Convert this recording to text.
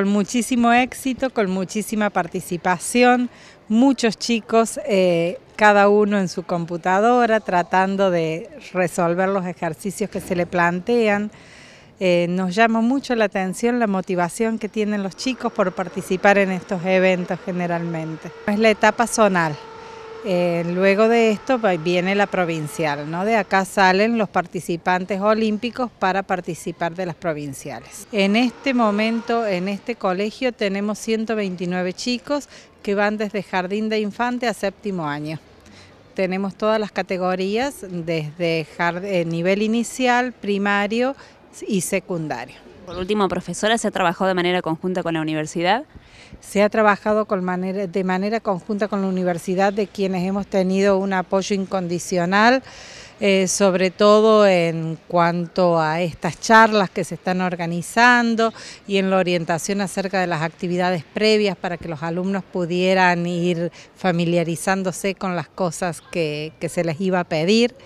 con muchísimo éxito, con muchísima participación, muchos chicos, eh, cada uno en su computadora, tratando de resolver los ejercicios que se le plantean. Eh, nos llama mucho la atención la motivación que tienen los chicos por participar en estos eventos generalmente. Es la etapa zonal. Eh, luego de esto viene la provincial, ¿no? De acá salen los participantes olímpicos para participar de las provinciales. En este momento, en este colegio, tenemos 129 chicos que van desde jardín de infante a séptimo año. Tenemos todas las categorías desde eh, nivel inicial, primario y secundario. Por último, profesora, ¿se ha trabajado de manera conjunta con la universidad? Se ha trabajado de manera conjunta con la universidad, de quienes hemos tenido un apoyo incondicional, eh, sobre todo en cuanto a estas charlas que se están organizando y en la orientación acerca de las actividades previas para que los alumnos pudieran ir familiarizándose con las cosas que se les iba a pedir.